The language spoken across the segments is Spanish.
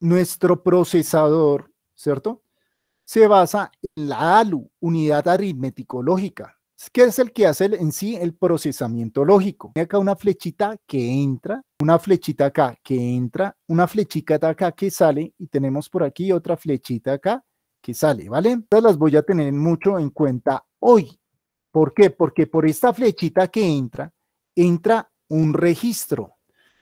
nuestro procesador, ¿cierto? Se basa en la ALU, unidad aritmético-lógica, que es el que hace en sí el procesamiento lógico. acá una flechita que entra, una flechita acá que entra, una flechita acá que sale y tenemos por aquí otra flechita acá que sale, ¿vale? Entonces las voy a tener mucho en cuenta hoy. ¿Por qué? Porque por esta flechita que entra, entra un registro.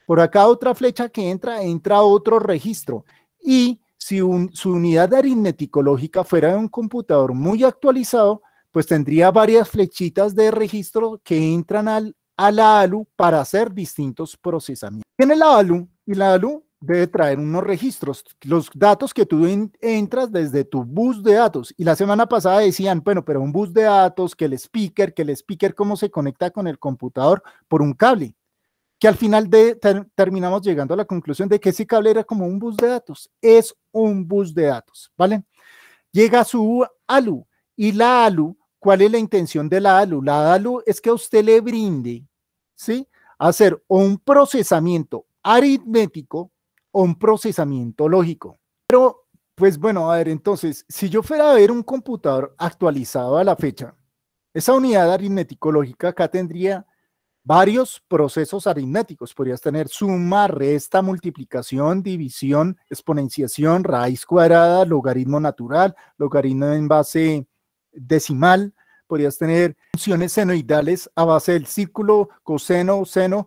Por acá otra flecha que entra, entra otro registro. Y si su unidad aritmético-lógica fuera de un computador muy actualizado, pues tendría varias flechitas de registro que entran al, a la ALU para hacer distintos procesamientos. Tiene la ALU y la ALU debe traer unos registros, los datos que tú entras desde tu bus de datos. Y la semana pasada decían, bueno, pero un bus de datos, que el speaker, que el speaker cómo se conecta con el computador por un cable que al final de, terminamos llegando a la conclusión de que ese cable era como un bus de datos, es un bus de datos, ¿vale? Llega su ALU y la ALU, ¿cuál es la intención de la ALU? La ALU es que a usted le brinde, ¿sí? Hacer un procesamiento aritmético o un procesamiento lógico. Pero, pues bueno, a ver, entonces, si yo fuera a ver un computador actualizado a la fecha, esa unidad aritmético-lógica acá tendría varios procesos aritméticos. Podrías tener suma, resta, multiplicación, división, exponenciación, raíz cuadrada, logaritmo natural, logaritmo en base decimal. Podrías tener funciones senoidales a base del círculo, coseno, seno,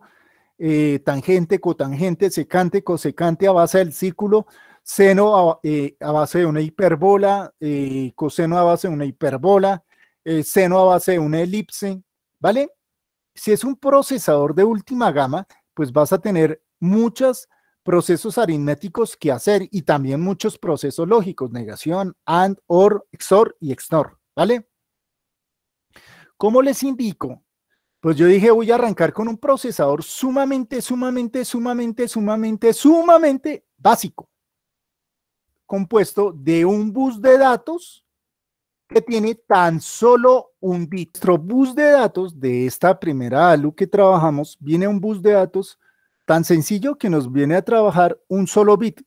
eh, tangente, cotangente, secante, cosecante a base del círculo, seno a, eh, base de una hiperbola, eh, coseno a base de una hiperbola, seno a base de una elipse, ¿vale? Si es un procesador de última gama, pues vas a tener muchos procesos aritméticos que hacer y también muchos procesos lógicos, negación, AND, OR, XOR y XNOR, ¿vale? ¿Cómo les indico? Pues yo dije, voy a arrancar con un procesador sumamente, sumamente, sumamente, sumamente, sumamente básico, compuesto de un bus de datos que tiene tan solo un bit. Nuestro bus de datos de esta primera ALU que trabajamos viene un bus de datos tan sencillo que nos viene a trabajar un solo bit.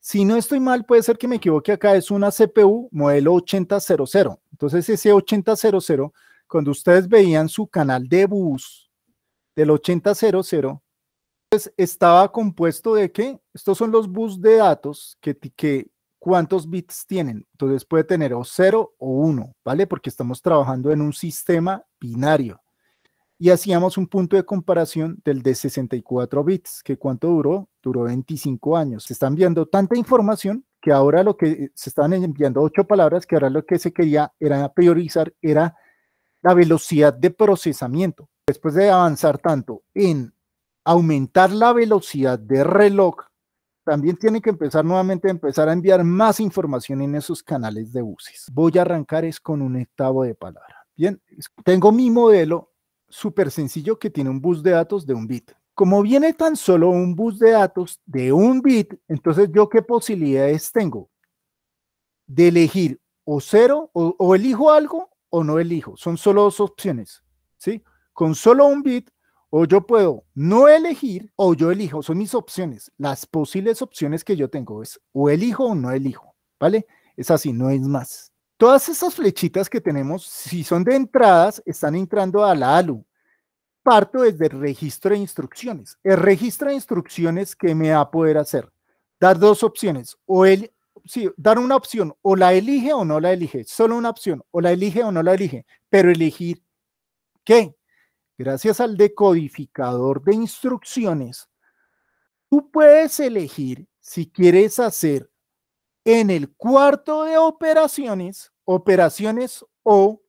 Si no estoy mal, puede ser que me equivoque acá, es una CPU modelo 8000. Entonces ese 8000, cuando ustedes veían su canal de bus del 8000, pues estaba compuesto de que estos son los bus de datos que, que cuántos bits tienen. Entonces puede tener o 0 o 1, ¿vale? Porque estamos trabajando en un sistema binario. Y hacíamos un punto de comparación del de 64 bits, que cuánto duró? Duró 25 años. Se está enviando tanta información que ahora lo que eh, se estaban enviando ocho palabras, que ahora lo que se quería era priorizar era la velocidad de procesamiento. Después de avanzar tanto en aumentar la velocidad de reloj también tiene que empezar nuevamente a empezar a enviar más información en esos canales de buses. Voy a arrancar es con un estado de palabra. Bien, tengo mi modelo súper sencillo que tiene un bus de datos de un bit. Como viene tan solo un bus de datos de un bit, entonces yo qué posibilidades tengo de elegir o cero, o, o elijo algo o no elijo. Son solo dos opciones, ¿sí? Con solo un bit o yo puedo no elegir o yo elijo. Son mis opciones. Las posibles opciones que yo tengo es o elijo o no elijo. ¿Vale? Es así, no es más. Todas esas flechitas que tenemos, si son de entradas, están entrando a la ALU. Parto desde el registro de instrucciones. El registro de instrucciones que me va a poder hacer. Dar dos opciones. O el, sí, dar una opción, o la elige o no la elige, solo una opción, o la elige o no la elige, pero elegir qué, gracias al decodificador de instrucciones, tú puedes elegir si quieres hacer en el cuarto de operaciones, operaciones o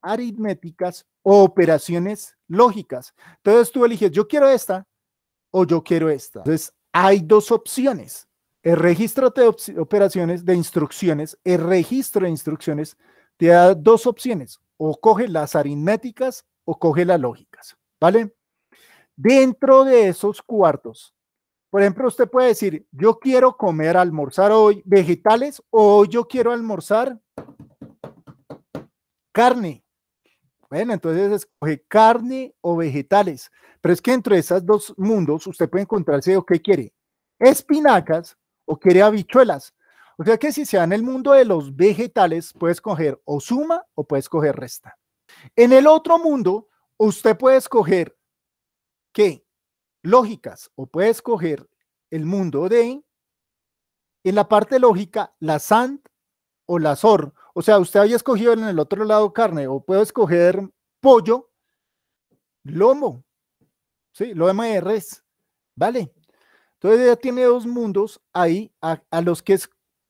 aritméticas o operaciones lógicas. Entonces tú eliges, yo quiero esta o yo quiero esta. Entonces hay dos opciones. El registro de operaciones, de instrucciones, el registro de instrucciones te da dos opciones. O coge las aritméticas o coge las lógicas, ¿vale? Dentro de esos cuartos, por ejemplo, usted puede decir, yo quiero comer, almorzar hoy vegetales o yo quiero almorzar carne. Bueno, entonces escoge carne o vegetales. Pero es que entre esos dos mundos usted puede encontrarse o qué quiere, espinacas o quiere habichuelas. O sea que si se en el mundo de los vegetales, puede escoger o suma o puede escoger resta. En el otro mundo, usted puede escoger qué lógicas o puede escoger el mundo de, en la parte lógica, la sand o la SOR. O sea, usted había escogido en el otro lado carne o puede escoger pollo, lomo, sí, lo MRs, ¿vale? Entonces ya tiene dos mundos ahí a, los que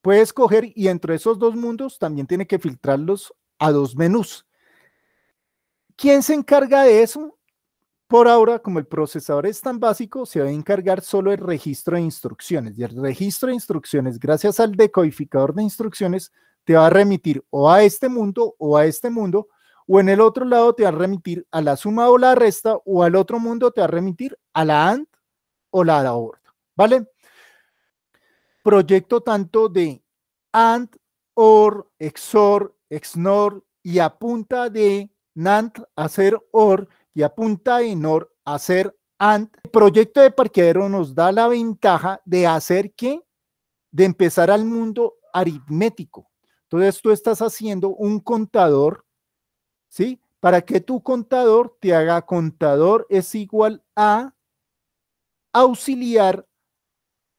puede escoger y entre esos dos mundos también tiene que filtrarlos a dos menús. ¿Quién se encarga de eso? Por ahora, como el procesador es tan básico, se va a encargar solo el registro de instrucciones. Y el registro de instrucciones, gracias al decodificador de instrucciones, te va a remitir o a este mundo o a este mundo, o en el otro lado te va a remitir a la suma o la resta, o al otro mundo te va a remitir a la AND o la or. ¿Vale? Proyecto tanto de AND, OR, XOR, XNOR y apunta de Nant, hacer OR y apunta en OR, hacer ANT. El proyecto de parqueadero nos da la ventaja de hacer que, de empezar al mundo aritmético. Entonces tú estás haciendo un contador, ¿sí? Para que tu contador te haga contador es igual a auxiliar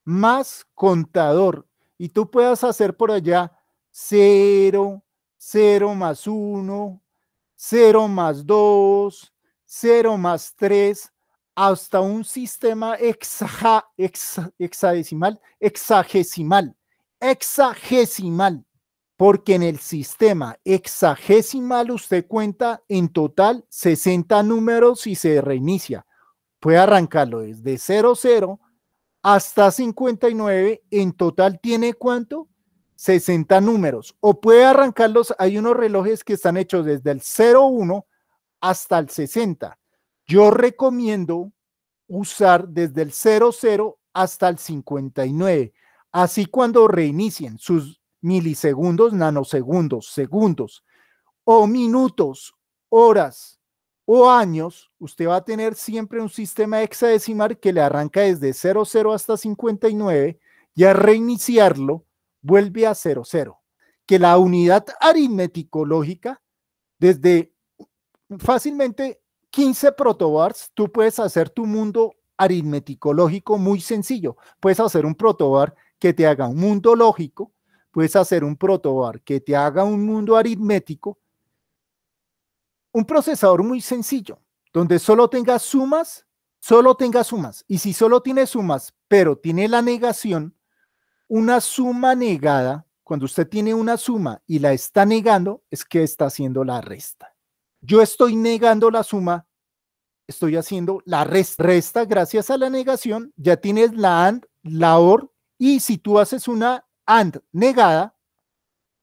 más contador. Y tú puedas hacer por allá 0, 0 más 1, 0 más 2, 0 más 3, hasta un sistema hexadecimal, hexagesimal, hexagesimal, porque en el sistema hexagesimal usted cuenta en total 60 números y se reinicia. Puede arrancarlo desde 0, 0 hasta 59, en total tiene cuánto? 60 números o puede arrancarlos. Hay unos relojes que están hechos desde el 01 hasta el 60. Yo recomiendo usar desde el 00 hasta el 59. Así cuando reinicien sus milisegundos, nanosegundos, segundos o minutos, horas o años, usted va a tener siempre un sistema hexadecimal que le arranca desde 00 hasta 59 y a reiniciarlo vuelve a 0, 0, que la unidad aritmético-lógica, desde fácilmente 15 protobars, tú puedes hacer tu mundo aritmético-lógico muy sencillo. Puedes hacer un protobar que te haga un mundo lógico, puedes hacer un protobar que te haga un mundo aritmético, un procesador muy sencillo, donde solo tenga sumas, solo tenga sumas. Y si solo tiene sumas, pero tiene la negación, una suma negada, cuando usted tiene una suma y la está negando, es que está haciendo la resta. Yo estoy negando la suma, estoy haciendo la resta. Resta, gracias a la negación, ya tienes la AND, la OR, y si tú haces una AND negada,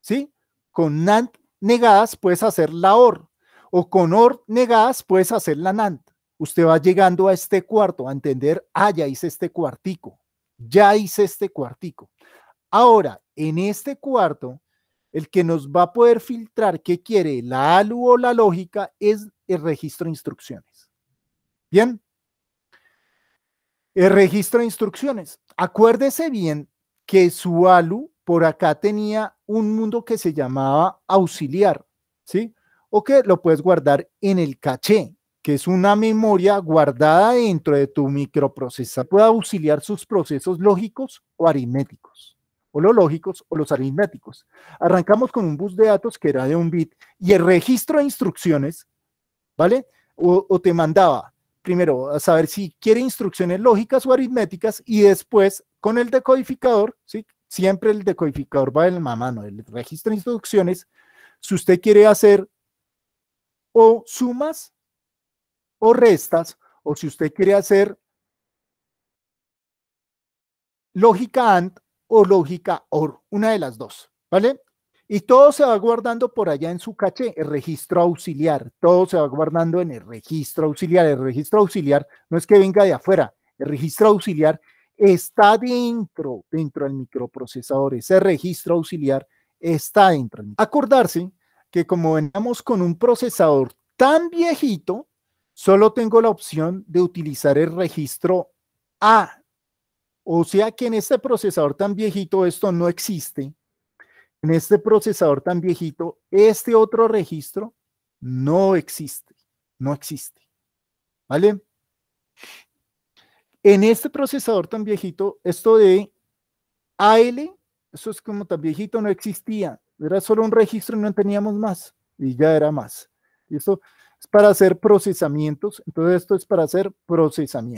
¿sí? Con AND negadas puedes hacer la OR, o con OR negadas puedes hacer la NAND. Usted va llegando a este cuarto, a entender, ah, ya hice este cuartico, ya hice este cuartico. Ahora, en este cuarto, el que nos va a poder filtrar qué quiere la ALU o la lógica es el registro de instrucciones. Bien. El registro de instrucciones. Acuérdese bien que su ALU por acá tenía un mundo que se llamaba auxiliar, ¿sí? O que lo puedes guardar en el caché, que es una memoria guardada dentro de tu microprocesador. Puede auxiliar sus procesos lógicos o aritméticos o los lógicos o los aritméticos. Arrancamos con un bus de datos que era de un bit y el registro de instrucciones, ¿vale? O, te mandaba primero a saber si quiere instrucciones lógicas o aritméticas y después con el decodificador, ¿sí? Siempre el decodificador va de la mano, el registro de instrucciones. Si usted quiere hacer o sumas o restas, o si usted quiere hacer lógica AND o lógica OR, una de las dos, ¿vale? Y todo se va guardando por allá en su caché, el registro auxiliar, todo se va guardando en el registro auxiliar. El registro auxiliar no es que venga de afuera, el registro auxiliar está dentro, dentro del microprocesador, ese registro auxiliar está dentro. Acordarse que como veníamos con un procesador tan viejito, solo tengo la opción de utilizar el registro A o sea que en este procesador tan viejito esto no existe. En este procesador tan viejito, este otro registro no existe. No existe. ¿Vale? En este procesador tan viejito, esto de AL, eso es como tan viejito, no existía. Era solo un registro y no teníamos más. Y ya era más. Y esto es para hacer procesamientos. Entonces esto es para hacer procesamientos.